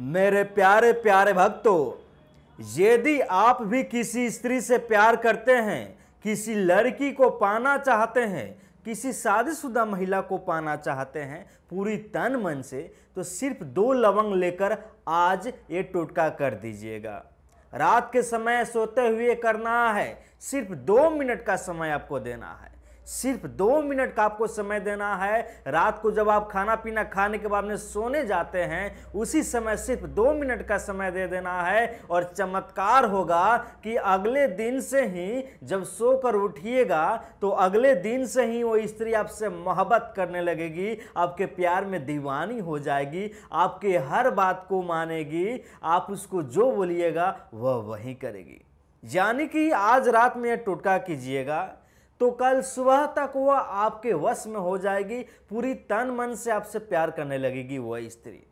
मेरे प्यारे प्यारे भक्तों यदि आप भी किसी स्त्री से प्यार करते हैं किसी लड़की को पाना चाहते हैं किसी शादीशुदा महिला को पाना चाहते हैं पूरी तन मन से तो सिर्फ दो लवंग लेकर आज ये टोटका कर दीजिएगा रात के समय सोते हुए करना है सिर्फ दो मिनट का समय आपको देना है सिर्फ दो मिनट का आपको समय देना है रात को जब आप खाना पीना खाने के बाद में सोने जाते हैं उसी समय सिर्फ दो मिनट का समय दे देना है और चमत्कार होगा कि अगले दिन से ही जब सोकर उठिएगा तो अगले दिन से ही वो स्त्री आपसे मोहब्बत करने लगेगी आपके प्यार में दीवानी हो जाएगी आपके हर बात को मानेगी आप उसको जो बोलिएगा वह वही करेगी यानी कि आज रात में यह टोटका कीजिएगा तो कल सुबह तक वह आपके वश में हो जाएगी पूरी तन मन से आपसे प्यार करने लगेगी वह स्त्री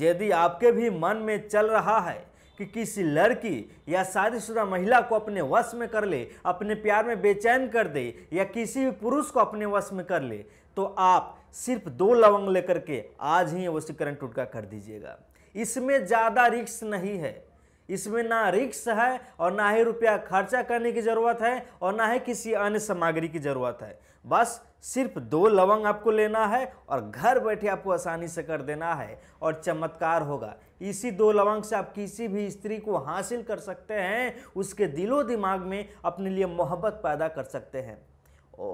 यदि आपके भी मन में चल रहा है कि किसी लड़की या शादीशुदा महिला को अपने वश में कर ले अपने प्यार में बेचैन कर दे या किसी भी पुरुष को अपने वश में कर ले तो आप सिर्फ दो लवंग लेकर के आज ही वशीकरण टुटका कर दीजिएगा इसमें ज़्यादा रिक्स नहीं है इसमें ना रिक्स है और ना ही रुपया खर्चा करने की ज़रूरत है और ना ही किसी अन्य सामग्री की ज़रूरत है बस सिर्फ दो लवंग आपको लेना है और घर बैठे आपको आसानी से कर देना है और चमत्कार होगा इसी दो लवंग से आप किसी भी स्त्री को हासिल कर सकते हैं उसके दिलो दिमाग में अपने लिए मोहब्बत पैदा कर सकते हैं ओ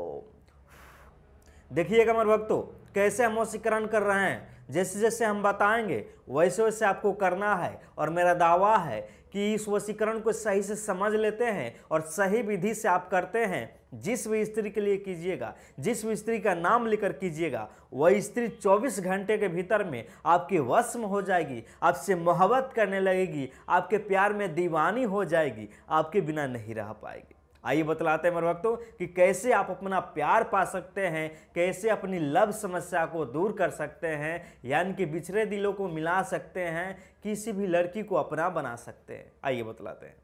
देखिएगा अमर भक्तों कैसे हम वशीकरण कर रहे हैं जैसे जैसे हम बताएंगे वैसे वैसे आपको करना है और मेरा दावा है कि इस वशीकरण को सही से समझ लेते हैं और सही विधि से आप करते हैं जिस भी स्त्री के लिए कीजिएगा जिस भी स्त्री का नाम लेकर कीजिएगा वह स्त्री 24 घंटे के भीतर में आपकी वश हो जाएगी आपसे मोहब्बत करने लगेगी आपके प्यार में दीवानी हो जाएगी आपके बिना नहीं रह पाएगी आइए बतलाते हैं मेरे भक्तों कि कैसे आप अपना प्यार पा सकते हैं कैसे अपनी लव समस्या को दूर कर सकते हैं यानी कि बिछड़े दिलों को मिला सकते हैं किसी भी लड़की को अपना बना सकते हैं आइए बतलाते हैं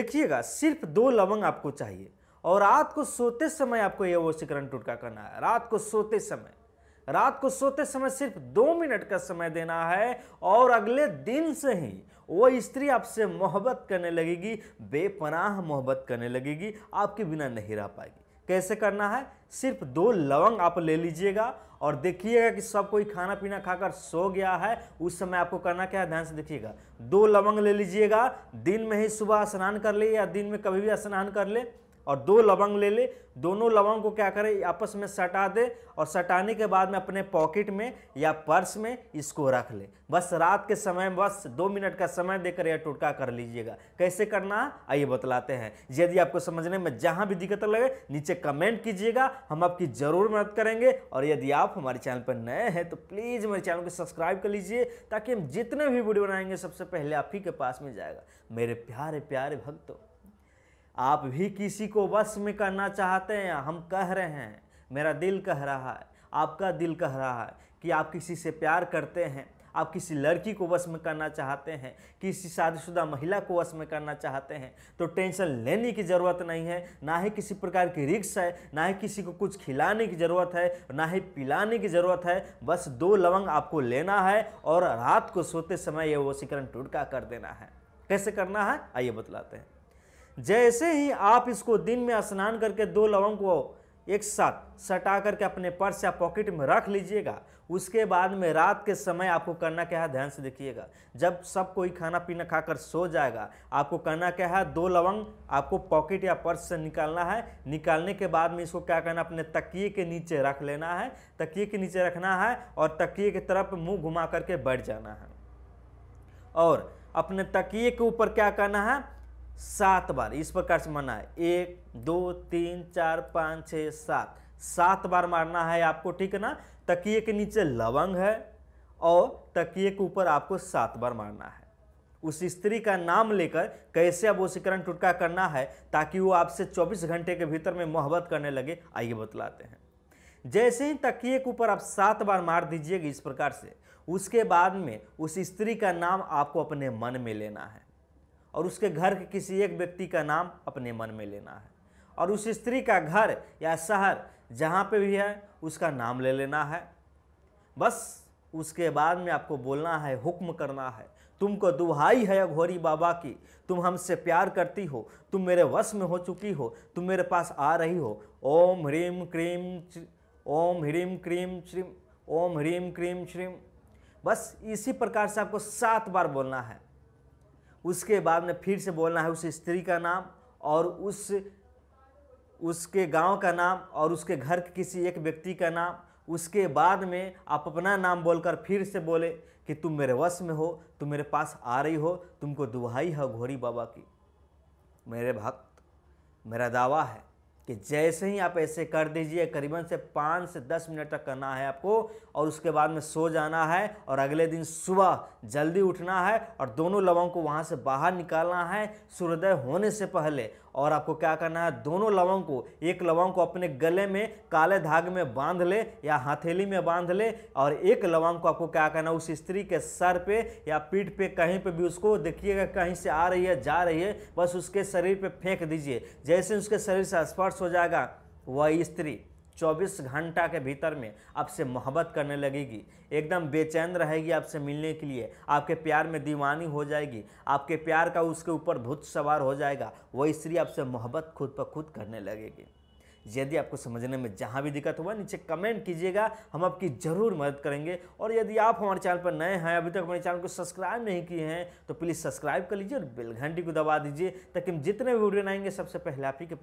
देखिएगा सिर्फ दो लवंग आपको चाहिए और रात को सोते समय आपको यह वशीकरण टूटका करना है रात को सोते समय रात को सोते समय सिर्फ दो मिनट का समय देना है और अगले दिन से ही वो स्त्री आपसे मोहब्बत करने लगेगी बेपनाह मोहब्बत करने लगेगी आपके बिना नहीं रह पाएगी कैसे करना है सिर्फ दो लवंग आप ले लीजिएगा और देखिएगा कि सब कोई खाना पीना खाकर सो गया है उस समय आपको करना क्या है ध्यान से देखिएगा दो लवंग ले लीजिएगा दिन में ही सुबह स्नान कर ले या दिन में कभी भी स्नान कर ले और दो लवंग ले ले दोनों लवंग को क्या करें आपस में सटा दे और सटाने के बाद में अपने पॉकेट में या पर्स में इसको रख ले बस रात के समय बस दो मिनट का समय देकर यह टोटका कर लीजिएगा कैसे करना आइए बतलाते हैं यदि आपको समझने में जहाँ भी दिक्कत लगे नीचे कमेंट कीजिएगा हम आपकी ज़रूर मदद करेंगे और यदि आप हमारे चैनल पर नए हैं तो प्लीज़ मेरे चैनल को सब्सक्राइब कर लीजिए ताकि हम जितने भी वीडियो बनाएंगे सबसे पहले आप ही के पास में जाएगा मेरे प्यारे प्यारे भक्तों आप भी किसी को वश में करना चाहते हैं हम कह रहे हैं मेरा दिल कह रहा है आपका दिल कह रहा है कि आप किसी से प्यार करते हैं आप किसी लड़की को वश में करना चाहते हैं किसी शादीशुदा महिला को वश में करना चाहते हैं तो टेंशन लेने की ज़रूरत नहीं है ना ही किसी प्रकार की रिक्स है ना ही किसी को कुछ खिलाने की ज़रूरत है ना ही पिलाने की ज़रूरत है बस दो लवंग आपको लेना है और रात को सोते समय यह वशीकरण टुटका कर देना है कैसे करना है आइए बतलाते हैं जैसे ही आप इसको दिन में स्नान करके दो लवंग को एक साथ सटा करके अपने पर्स या पॉकेट में रख लीजिएगा उसके बाद में रात के समय आपको करना क्या है ध्यान से देखिएगा जब सब कोई खाना पीना खाकर सो जाएगा आपको करना क्या है दो लवंग आपको पॉकेट या पर्स से निकालना है निकालने के बाद में इसको क्या करना अपने तकिए के नीचे रख लेना है तकिए के नीचे रखना है और तकिए की तरफ मुँह घुमा करके बैठ जाना है और अपने तकिए के ऊपर क्या करना है सात बार इस प्रकार से मारना है एक दो तीन चार पाँच छः सात सात बार मारना है आपको ठीक है ना तकिए के नीचे लवंग है और तकिए के ऊपर आपको सात बार मारना है उस स्त्री का नाम लेकर कैसे अब उसीकरण टुटका करना है ताकि वो आपसे 24 घंटे के भीतर में मोहब्बत करने लगे आइए बतलाते हैं जैसे ही तकिए के ऊपर आप सात बार मार दीजिएगा इस प्रकार से उसके बाद में उस स्त्री का नाम आपको अपने मन में लेना है और उसके घर के किसी एक व्यक्ति का नाम अपने मन में लेना है और उस स्त्री का घर या शहर जहाँ पे भी है उसका नाम ले लेना है बस उसके बाद में आपको बोलना है हुक्म करना है तुमको दुहाई है अघोरी बाबा की तुम हमसे प्यार करती हो तुम मेरे वश में हो चुकी हो तुम मेरे पास आ रही हो ओम ह्रीम क्रीम ओम ह्रीम क्रीम श्रीम ओम ह्रीम क्रीम श्रीम बस इसी प्रकार से आपको सात बार बोलना है उसके बाद में फिर से बोलना है उस स्त्री का नाम और उस उसके गांव का नाम और उसके घर के किसी एक व्यक्ति का नाम उसके बाद में आप अपना नाम बोलकर फिर से बोले कि तुम मेरे वश में हो तुम मेरे पास आ रही हो तुमको दुहाई है घोरी बाबा की मेरे भक्त मेरा दावा है कि जैसे ही आप ऐसे कर दीजिए करीबन से पाँच से दस मिनट तक करना है आपको और उसके बाद में सो जाना है और अगले दिन सुबह जल्दी उठना है और दोनों लवंग को वहाँ से बाहर निकालना है सूर्योदय होने से पहले और आपको क्या करना है दोनों लवंग को एक लवंग को अपने गले में काले धाग में बांध ले या हथेली में बांध ले और एक लवंग को आपको क्या करना है उस स्त्री के सर पे या पीठ पे कहीं पे भी उसको देखिएगा कहीं से आ रही है जा रही है बस उसके शरीर पे फेंक दीजिए जैसे उसके शरीर से स्पर्श वर्ष हो जाएगा वह स्त्री 24 घंटा के भीतर में आपसे मोहब्बत करने लगेगी एकदम बेचैन रहेगी आपसे मिलने के लिए आपके प्यार में दीवानी हो जाएगी आपके प्यार का उसके ऊपर भूत सवार हो जाएगा वह स्त्री आपसे मोहब्बत खुद पर खुद करने लगेगी यदि आपको समझने में जहाँ भी दिक्कत हुआ नीचे कमेंट कीजिएगा हम आपकी ज़रूर मदद करेंगे और यदि आप हमारे चैनल पर नए हैं अभी तक हमारे चैनल को सब्सक्राइब नहीं किए हैं तो प्लीज़ सब्सक्राइब कर लीजिए और बेल घंटी को दबा दीजिए ताकि हम जितने भी वीडियो बनाएंगे सबसे पहले आप ही के पास